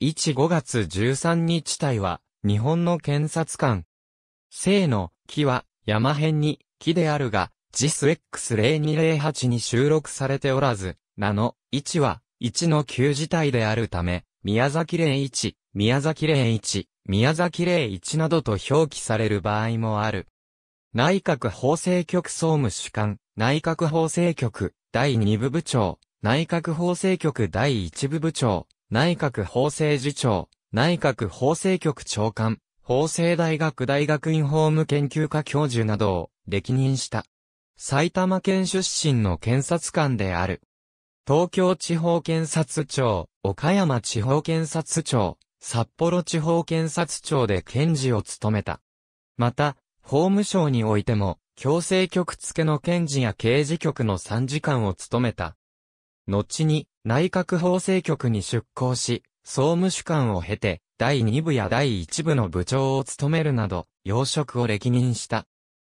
1 5月13日隊は、日本の検察官。生の木は、山辺に木であるが、ジス X0208 に収録されておらず、名の1は、1の旧字体であるため、宮崎零1、宮崎零1、宮崎零1などと表記される場合もある。内閣法制局総務主管、内閣法制局、第2部部長、内閣法制局第1部部長、内閣法制次長、内閣法制局長官、法政大学大学院法務研究科教授などを歴任した。埼玉県出身の検察官である。東京地方検察庁、岡山地方検察庁、札幌地方検察庁で検事を務めた。また、法務省においても、強制局付の検事や刑事局の参事官を務めた。後に内閣法制局に出向し、総務主管を経て、第2部や第1部の部長を務めるなど、要職を歴任した。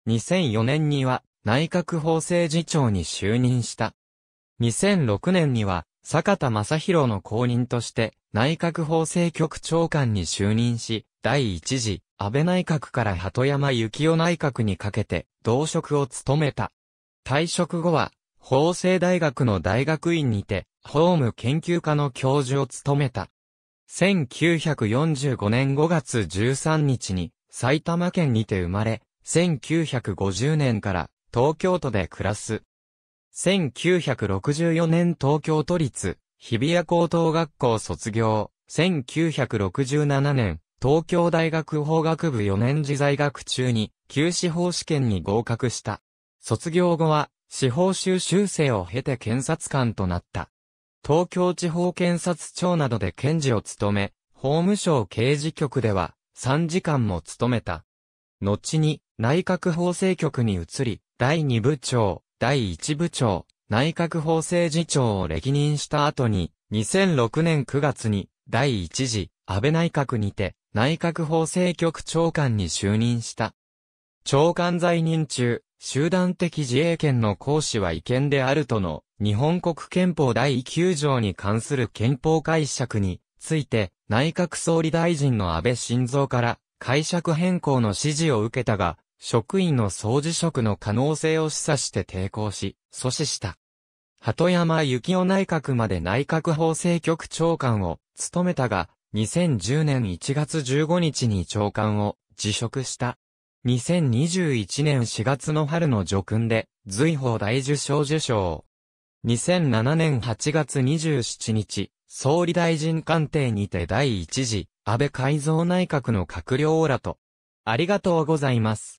2004年には内閣法制次長に就任した。2006年には、坂田正宏の後任として内閣法制局長官に就任し、第1次安倍内閣から鳩山幸夫内閣にかけて同職を務めた。退職後は法政大学の大学院にて、法務研究科の教授を務めた。1945年5月13日に埼玉県にて生まれ、1950年から東京都で暮らす。1964年東京都立日比谷高等学校卒業。1967年東京大学法学部4年時在学中に、旧司法試験に合格した。卒業後は、司法修習生を経て検察官となった。東京地方検察庁などで検事を務め、法務省刑事局では3時間も務めた。後に内閣法制局に移り、第2部長、第1部長、内閣法制次長を歴任した後に、2006年9月に第1次安倍内閣にて内閣法制局長官に就任した。長官在任中、集団的自衛権の行使は違憲であるとの日本国憲法第9条に関する憲法解釈について内閣総理大臣の安倍晋三から解釈変更の指示を受けたが、職員の総辞職の可能性を示唆して抵抗し、阻止した。鳩山幸男内閣まで内閣法制局長官を務めたが、2010年1月15日に長官を辞職した。2021年4月の春の叙勲で、随法大受賞受賞。2007年8月27日、総理大臣官邸にて第1次、安倍改造内閣の閣僚らと、ありがとうございます。